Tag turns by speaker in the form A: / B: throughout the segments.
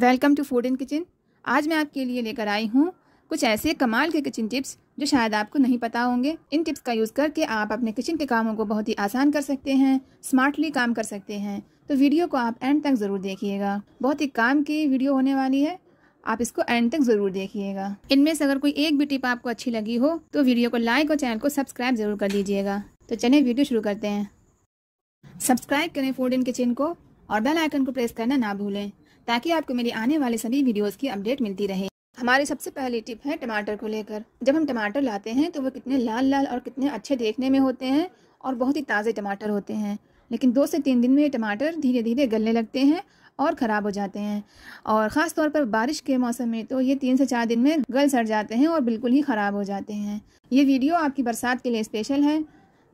A: welcome to food in kitchen आज मैं आपके लिए लेकर आई हूँ कुछ ऐसे कमाल के किचन टिप्स जो शायद आपको नहीं पता होंगे इन टिप्स का यूज़ करके आप अपने किचन के कामों को बहुत ही आसान कर सकते हैं स्मार्टली काम कर सकते हैं तो वीडियो को आप एंड तक ज़रूर देखिएगा बहुत ही काम की वीडियो होने वाली है आप इसको एंड तक ज़रूर देखिएगा इनमें से अगर कोई एक भी टिप आपको अच्छी लगी हो तो वीडियो को लाइक और चैनल को सब्सक्राइब ज़रूर कर लीजिएगा तो चलिए वीडियो शुरू करते हैं सब्सक्राइब करें फूड इन किचन को और बेल आइकन को प्रेस करना ना भूलें ताकि आपको मेरी आने वाले सभी वीडियोज़ की अपडेट मिलती रहे हमारी सबसे पहली टिप है टमाटर को लेकर जब हम टमाटर लाते हैं तो वो कितने लाल लाल और कितने अच्छे देखने में होते हैं और बहुत ही ताज़े टमाटर होते हैं लेकिन दो से तीन दिन में ये टमाटर धीरे धीरे गलने लगते हैं और ख़राब हो जाते हैं और ख़ास तौर पर बारिश के मौसम में तो ये तीन से चार दिन में गल सड़ जाते हैं और बिल्कुल ही ख़राब हो जाते हैं ये वीडियो आपकी बरसात के लिए स्पेशल है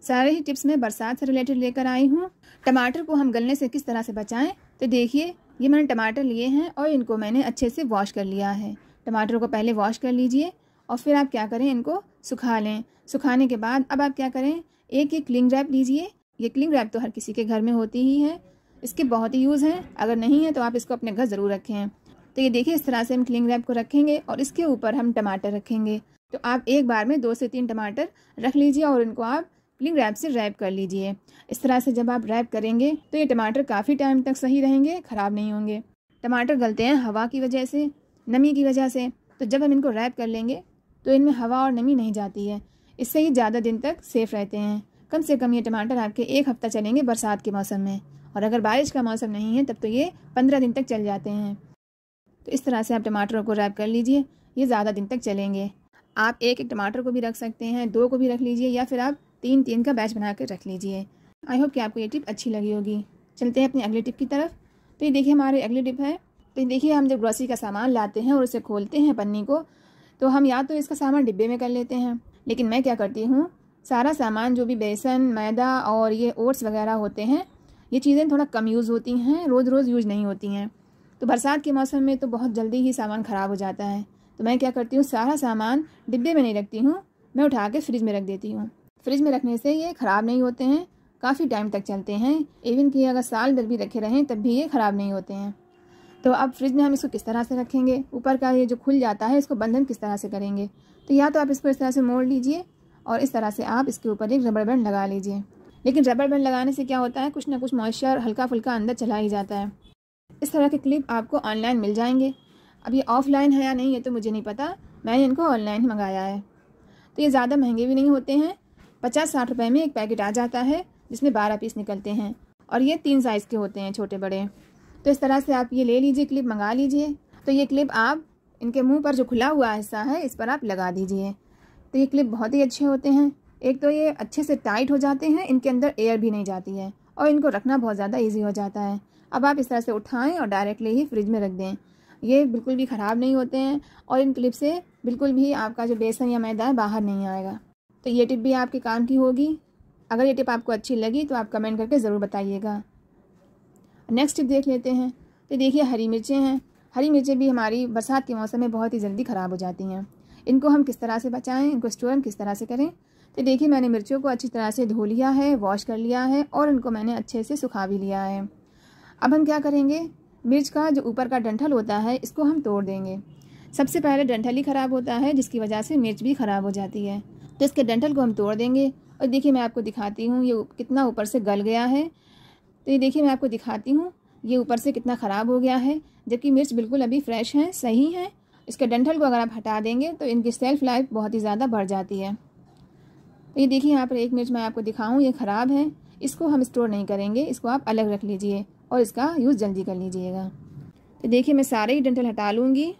A: सारे ही टिप्स मैं बरसात से रिलेटेड लेकर आई हूँ टमाटर को हम गलने से किस तरह से बचाएं तो देखिए ये मैंने टमाटर लिए हैं और इनको मैंने अच्छे से वॉश कर लिया है टमाटरों को पहले वॉश कर लीजिए और फिर आप क्या करें इनको सुखा लें सुखाने के बाद अब आप क्या करें एक एक क्लिंग रैप लीजिए ये क्लिंग रैप तो हर किसी के घर में होती ही है इसके बहुत ही यूज़ हैं अगर नहीं है तो आप इसको अपने घर ज़रूर रखें तो ये देखिए इस तरह से हम क्लिंग रैप को रखेंगे और इसके ऊपर हम टमाटर रखेंगे तो आप एक बार में दो से तीन टमाटर रख लीजिए और इनको आप क्लिंग रैप से रैप कर लीजिए इस तरह से जब आप रैप करेंगे तो ये टमाटर काफ़ी टाइम तक सही रहेंगे ख़राब नहीं होंगे टमाटर गलते हैं हवा की वजह से नमी की वजह से तो जब हम इनको रैप कर लेंगे तो इनमें हवा और नमी नहीं जाती है इससे ये ज़्यादा दिन तक सेफ़ रहते हैं कम से कम ये टमाटर आपके एक हफ्ता चलेंगे बरसात के मौसम में और अगर बारिश का मौसम नहीं है तब तो ये पंद्रह दिन तक चल जाते हैं तो इस तरह से आप टमाटरों को रैप कर लीजिए ये ज़्यादा दिन तक चलेंगे आप एक एक टमाटर को भी रख सकते हैं दो को भी रख लीजिए या फिर आप तीन तीन का बैच बना कर रख लीजिए आई होप कि आपको ये टिप अच्छी लगी होगी चलते हैं अपनी अगली टिप की तरफ तो ये देखिए हमारी अगली टिप है तो ये देखिए हम जब ग्रॉसरी का सामान लाते हैं और उसे खोलते हैं पन्नी को तो हम या तो इसका सामान डिब्बे में कर लेते हैं लेकिन मैं क्या करती हूँ सारा सामान जो भी बेसन मैदा और ये ओट्स वगैरह होते हैं ये चीज़ें थोड़ा कम यूज़ होती हैं रोज़ रोज़ यूज़ नहीं होती हैं तो बरसात के मौसम में तो बहुत जल्दी ही सामान ख़राब हो जाता है तो मैं क्या करती हूँ सारा सामान डिब्बे में नहीं रखती हूँ मैं उठा के फ्रिज में रख देती हूँ फ्रिज में रखने से ये ख़राब नहीं होते हैं काफ़ी टाइम तक चलते हैं इवन कि अगर साल भर भी रखे रहें तब भी ये ख़राब नहीं होते हैं तो अब फ्रिज में हम इसको किस तरह से रखेंगे ऊपर का ये जो खुल जाता है इसको बंधन किस तरह से करेंगे तो या तो आप इसको इस तरह से मोड़ लीजिए और इस तरह से आप इसके ऊपर एक रबड़ बैंड लगा लीजिए लेकिन रबड़ बैंड लगाने से क्या होता है कुछ ना कुछ मॉइस्चर हल्का फुल्का अंदर चला ही जाता है इस तरह के क्लिप आपको ऑनलाइन मिल जाएंगे अब ये ऑफ़लाइन है या नहीं ये तो मुझे नहीं पता मैंने इनको ऑनलाइन मंगाया है तो ये ज़्यादा महंगे भी नहीं होते हैं पचास साठ रुपये में एक पैकेट आ जाता है जिसमें बारह पीस निकलते हैं और ये तीन साइज़ के होते हैं छोटे बड़े तो इस तरह से आप ये ले लीजिए क्लिप मंगा लीजिए तो ये क्लिप आप इनके मुंह पर जो खुला हुआ हिस्सा है इस पर आप लगा दीजिए तो ये क्लिप बहुत ही अच्छे होते हैं एक तो ये अच्छे से टाइट हो जाते हैं इनके अंदर एयर भी नहीं जाती है और इनको रखना बहुत ज़्यादा ईजी हो जाता है अब आप इस तरह से उठाएँ और डायरेक्टली ही फ्रिज में रख दें ये बिल्कुल भी ख़राब नहीं होते हैं और इन क्लिप से बिल्कुल भी आपका जो बेसन या मैदा है बाहर नहीं आएगा तो ये टिप भी आपके काम की होगी अगर ये टिप आपको अच्छी लगी तो आप कमेंट करके ज़रूर बताइएगा नेक्स्ट टिप देख लेते हैं तो देखिए हरी मिर्चें हैं हरी मिर्चें भी हमारी बरसात के मौसम में बहुत ही जल्दी ख़राब हो जाती हैं इनको हम किस तरह से बचाएं इनको स्टोर किस तरह से करें तो देखिए मैंने मिर्चों को अच्छी तरह से धो लिया है वॉश कर लिया है और उनको मैंने अच्छे से सुखा भी लिया है अब हम क्या करेंगे मिर्च का जो ऊपर का डंठल होता है इसको हम तोड़ देंगे सबसे पहले डंठल ही ख़राब होता है जिसकी वजह से मिर्च भी ख़राब हो जाती है तो इसके डेंटल को हम तोड़ देंगे और देखिए मैं आपको दिखाती हूँ ये कितना ऊपर से गल गया है तो ये देखिए मैं आपको दिखाती हूँ ये ऊपर से कितना ख़राब हो गया है जबकि मिर्च बिल्कुल अभी फ्रेश हैं सही हैं इसके डेंटल को अगर आप हटा देंगे तो इनकी सेल्फ लाइफ बहुत ही ज़्यादा बढ़ जाती है तो ये देखिए यहाँ पर एक मिर्च मैं आपको दिखाऊँ ये ख़राब है इसको हम स्टोर नहीं करेंगे इसको आप अलग रख लीजिए और इसका यूज़ जल्दी कर लीजिएगा तो देखिए मैं सारे ही डेंटल हटा लूँगी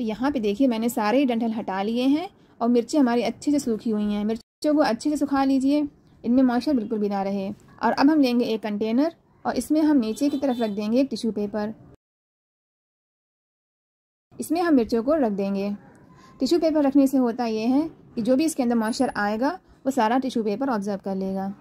A: तो यहाँ पे देखिए मैंने सारे डंठल हटा लिए हैं और मिर्चें हमारी अच्छे से सूखी हुई हैं मिर्चों को अच्छे से सुखा लीजिए इनमें मॉइस्चर बिल्कुल भी ना रहे और अब हम लेंगे एक कंटेनर और इसमें हम नीचे की तरफ रख देंगे एक टिश्यू पेपर इसमें हम मिर्चों को रख देंगे टिश्यू पेपर रखने से होता यह है कि जो भी इसके अंदर मॉइस्चर आएगा वो सारा टिश्यू पेपर ऑब्जर्व कर लेगा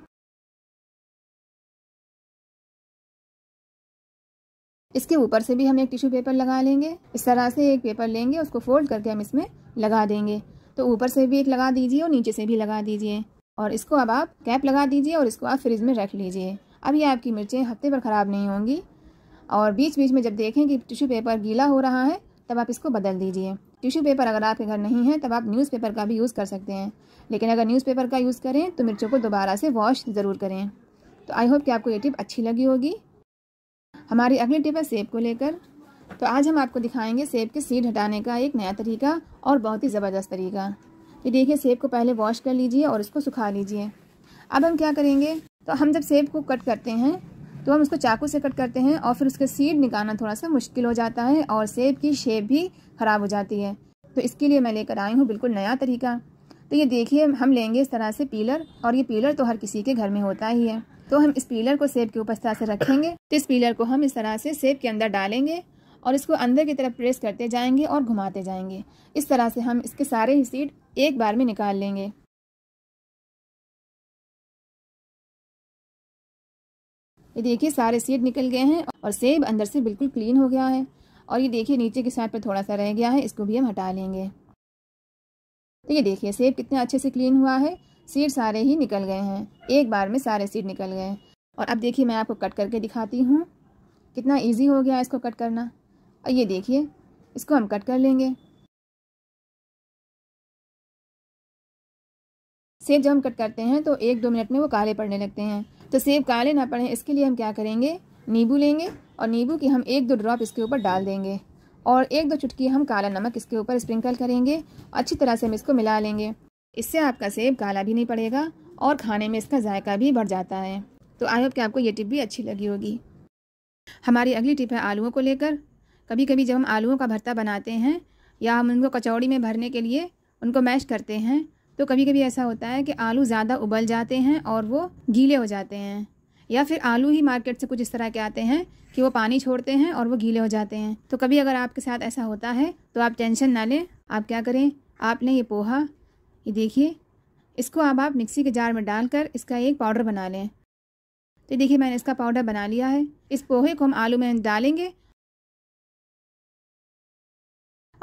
A: इसके ऊपर से भी हम एक टिश्यू पेपर लगा लेंगे इस तरह से एक पेपर लेंगे उसको फोल्ड करके हम इसमें लगा देंगे तो ऊपर से भी एक लगा दीजिए और नीचे से भी लगा दीजिए और इसको अब आप कैप लगा दीजिए और इसको आप फ्रिज में रख लीजिए अब ये आपकी मिर्चें हफ्ते पर ख़राब नहीं होंगी और बीच बीच में जब देखें कि टिश्यू पेपर गीला हो रहा है तब आप इसको बदल दीजिए टिश्यू पेपर अगर आपके घर नहीं है तब आप न्यूज़पेपर का भी यूज़ कर सकते हैं लेकिन अगर न्यूज़पेपर का यूज़ करें तो मिर्चों को दोबारा से वॉश ज़रूर करें तो आई होप कि आपको ये टिप अच्छी लगी होगी हमारी अगली टिप है सेब को लेकर तो आज हम आपको दिखाएंगे सेब के सीड हटाने का एक नया तरीका और बहुत ही ज़बरदस्त तरीका ये देखिए सेब को पहले वॉश कर लीजिए और इसको सुखा लीजिए अब हम क्या करेंगे तो हम जब सेब को कट करते हैं तो हम उसको चाकू से कट करते हैं और फिर उसके सीड निकालना थोड़ा सा मुश्किल हो जाता है और सेब की शेप भी ख़राब हो जाती है तो इसके लिए मैं लेकर आई हूँ बिल्कुल नया तरीका तो ये देखिए हम लेंगे इस तरह से पीलर और ये पीलर तो हर किसी के घर में होता ही है तो हम इस पीलर को सेब के ऊपर इस तरह से रखेंगे तो इस पीलर को हम इस तरह से सेब के अंदर डालेंगे और इसको अंदर की तरफ प्रेस करते जाएंगे और घुमाते जाएंगे इस तरह से हम इसके सारे ही सीड एक बार में निकाल लेंगे ये देखिए सारे सीड निकल गए हैं और सेब अंदर से बिल्कुल क्लीन हो गया है और ये देखिए नीचे के साइड पर थोड़ा सा रह गया है इसको भी हम हटा लेंगे तो ये देखिए सेब कितने अच्छे से क्लीन हुआ है सीड सारे ही निकल गए हैं एक बार में सारे सीड निकल गए और अब देखिए मैं आपको कट करके दिखाती हूँ कितना ईजी हो गया इसको कट करना और ये देखिए इसको हम कट कर लेंगे सेब जब हम कट करते हैं तो एक दो मिनट में वो काले पड़ने लगते हैं तो सेब काले ना पड़े इसके लिए हम क्या करेंगे नींबू लेंगे और नींबू की हम एक दो ड्रॉप इसके ऊपर डाल देंगे और एक दो चुटकी हम काला नमक इसके ऊपर स्प्रिंकल करेंगे अच्छी तरह से हम इसको मिला लेंगे इससे आपका सेब काला भी नहीं पड़ेगा और खाने में इसका जायका भी बढ़ जाता है तो आई होप कि आपको ये टिप भी अच्छी लगी होगी हमारी अगली टिप है आलूओं को लेकर कभी कभी जब हम आलूओं का भरता बनाते हैं या हम उनको कचौड़ी में भरने के लिए उनको मैश करते हैं तो कभी कभी ऐसा होता है कि आलू ज़्यादा उबल जाते हैं और वो गीले हो जाते हैं या फिर आलू ही मार्केट से कुछ इस तरह के आते हैं कि वो पानी छोड़ते हैं और वो गीले हो जाते हैं तो कभी अगर आपके साथ ऐसा होता है तो आप टेंशन ना लें आप क्या करें आपने ये पोहा ये देखिए इसको अब आप मिक्सी के जार में डालकर इसका एक पाउडर बना लें तो देखिए मैंने इसका पाउडर बना लिया है इस पोहे को हम आलू में डालेंगे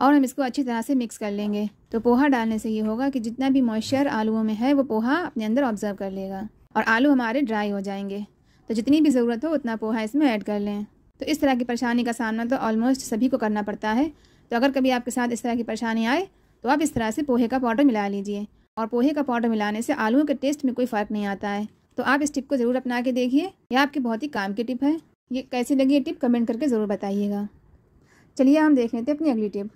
A: और हम इसको अच्छी तरह से मिक्स कर लेंगे तो पोहा डालने से ये होगा कि जितना भी मॉइस्चर आलूओं में है वो पोहा अपने अंदर ऑब्ज़र्व कर लेगा और आलू हमारे ड्राई हो जाएंगे तो जितनी भी ज़रूरत हो उतना पोहा इसमें ऐड कर लें तो इस तरह की परेशानी का सामना तो ऑलमोस्ट सभी को करना पड़ता है तो अगर कभी आपके साथ इस तरह की परेशानी आए तो आप इस तरह से पोहे का पाउडर मिला लीजिए और पोहे का पाउडर मिलाने से आलू के टेस्ट में कोई फ़र्क नहीं आता है तो आप इस टिप को ज़रूर अपना के देखिए यह आपकी बहुत ही काम की टिप है ये कैसी लगी ये टिप कमेंट करके ज़रूर बताइएगा चलिए हम देख लेते हैं अपनी अगली टिप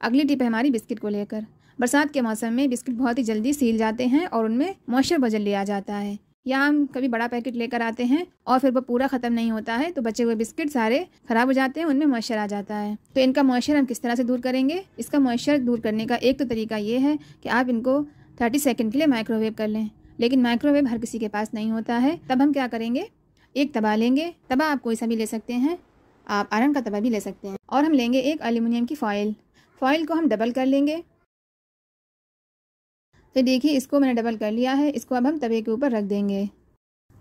A: अगली टिप है हमारी बिस्किट को लेकर बरसात के मौसम में बिस्किट बहुत ही जल्दी सील जाते हैं और उनमें मॉइस्चर बजल लिया जाता है या हम कभी बड़ा पैकेट लेकर आते हैं और फिर वो पूरा ख़त्म नहीं होता है तो बचे हुए बिस्किट सारे ख़राब हो जाते हैं उनमें मॉइस्चर आ जाता है तो इनका मॉइस्चर हम किस तरह से दूर करेंगे इसका मॉइस्चर दूर करने का एक तो तरीका ये है कि आप इनको थर्टी सेकेंड के लिए माइक्रोवेव कर लें लेकिन माइक्रोवेव हर किसी के पास नहीं होता है तब हम क्या करेंगे एक तबा लेंगे तबा आप कोई सा भी ले सकते हैं आप आयरन का तबा भी ले सकते हैं और हम लेंगे एक अलूमिनियम की फॉइल फॉइल को हम डबल कर लेंगे तो देखिए इसको मैंने डबल कर लिया है इसको अब हम तवे के ऊपर रख देंगे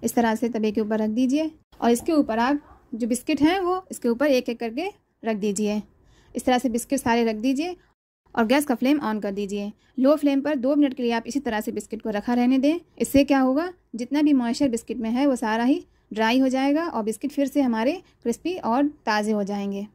A: इस तरह से तवे के ऊपर रख दीजिए और इसके ऊपर आप जो बिस्किट हैं वो इसके ऊपर एक एक करके रख दीजिए इस तरह से बिस्किट सारे रख दीजिए और गैस का फ्लेम ऑन कर दीजिए लो फ्लेम पर दो मिनट के लिए आप इसी तरह से बिस्किट को रखा रहने दें इससे क्या होगा जितना भी मॉइस्चर बिस्किट में है वो सारा ही ड्राई हो जाएगा और बिस्किट फिर से हमारे क्रिस्पी और ताज़े हो जाएंगे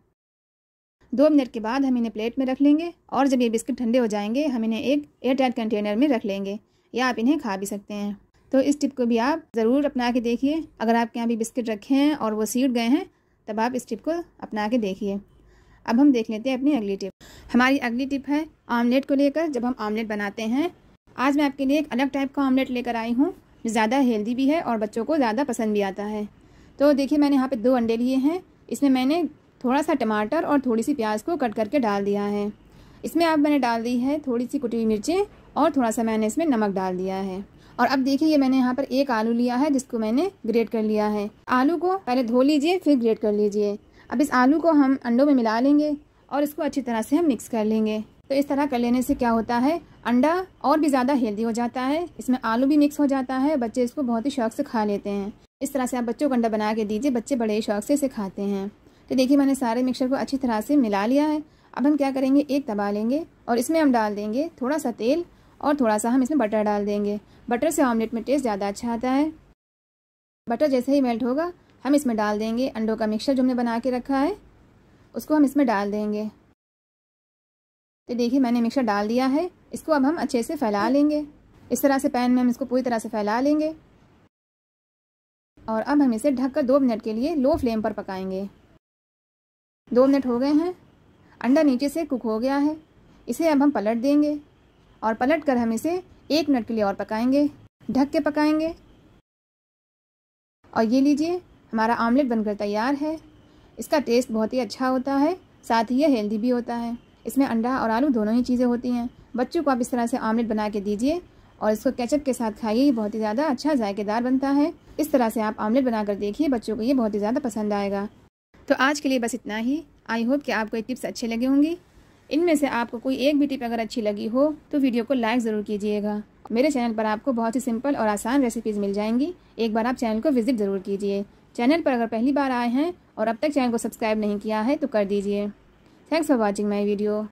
A: दो मिनट के बाद हम इन्हें प्लेट में रख लेंगे और जब ये बिस्किट ठंडे हो जाएंगे हम इन्हें एक एयरटाइट कंटेनर में रख लेंगे या आप इन्हें खा भी सकते हैं तो इस टिप को भी आप ज़रूर अपना के देखिए अगर आपके यहाँ भी बिस्किट रखे हैं और वो सीट गए हैं तब आप इस टिप को अपना के देखिए अब हम देख लेते हैं अपनी अगली टिप हमारी अगली टिप है आमलेट को लेकर जब हम आमलेट बनाते हैं आज मैं आपके लिए एक अलग टाइप का आमलेट लेकर आई हूँ ज़्यादा हेल्दी भी है और बच्चों को ज़्यादा पसंद भी आता है तो देखिए मैंने यहाँ पे दो अंडे लिए हैं इसमें मैंने थोड़ा सा टमाटर और थोड़ी सी प्याज को कट करके डाल दिया है इसमें अब मैंने डाल दी है थोड़ी सी कुटी हुई मिर्चें और थोड़ा सा मैंने इसमें नमक डाल दिया है और अब देखिए ये मैंने यहाँ पर एक आलू लिया है जिसको मैंने ग्रेट कर लिया है आलू को पहले धो लीजिए फिर ग्रेट कर लीजिए अब इस आलू को हम अंडों में मिला लेंगे और इसको अच्छी तरह से हम मिक्स कर लेंगे तो इस तरह कर लेने से क्या होता है अंडा और भी ज़्यादा हेल्दी हो जाता है इसमें आलू भी मिक्स हो जाता है बच्चे इसको बहुत ही शौक से खा लेते हैं इस तरह से आप बच्चों को अंडा बना के दीजिए बच्चे बड़े शौक से इसे खाते हैं तो देखिए मैंने सारे मिक्सर को अच्छी तरह से मिला लिया है अब हम क्या करेंगे एक दबा लेंगे और इसमें हम डाल देंगे थोड़ा सा तेल और थोड़ा सा हम इसमें बटर डाल देंगे बटर से ऑमलेट में टेस्ट ज़्यादा अच्छा आता है बटर जैसे ही मेल्ट होगा हम इसमें डाल देंगे अंडों का मिक्सर जो हमने बना के रखा है उसको हम इसमें डाल देंगे तो देखिए मैंने मिक्सर डाल दिया है इसको अब हम अच्छे से फैला लेंगे इस तरह से पैन में हम इसको पूरी तरह से फैला लेंगे और अब हम इसे ढककर दो मिनट के लिए लो फ्लेम पर पकाएंगे दो मिनट हो गए हैं अंडा नीचे से कुक हो गया है इसे अब हम पलट देंगे और पलट कर हम इसे एक मिनट के लिए और पकाएंगे ढक के पकाएंगे और ये लीजिए हमारा आमलेट बनकर तैयार है इसका टेस्ट बहुत ही अच्छा होता है साथ ही यह हेल्दी भी होता है इसमें अंडा और आलू दोनों ही चीज़ें होती हैं बच्चों को आप इस तरह से आमलेट बना के दीजिए और इसको केचप के साथ खाइए ये बहुत ही ज़्यादा अच्छा जायकेदार बनता है इस तरह से आप आमलेट बनाकर देखिए बच्चों को ये बहुत ही ज़्यादा पसंद आएगा तो आज के लिए बस इतना ही आई होप कि आपको ये टिप्स अच्छे लगे होंगे इनमें से आपको कोई एक भी टिप अगर अच्छी लगी हो तो वीडियो को लाइक ज़रूर कीजिएगा मेरे चैनल पर आपको बहुत ही सिंपल और आसान रेसिपीज़ मिल जाएंगी एक बार आप चैनल को विजिट ज़रूर कीजिए चैनल पर अगर पहली बार आए हैं और अब तक चैनल को सब्सक्राइब नहीं किया है तो कर दीजिए thanks for watching my video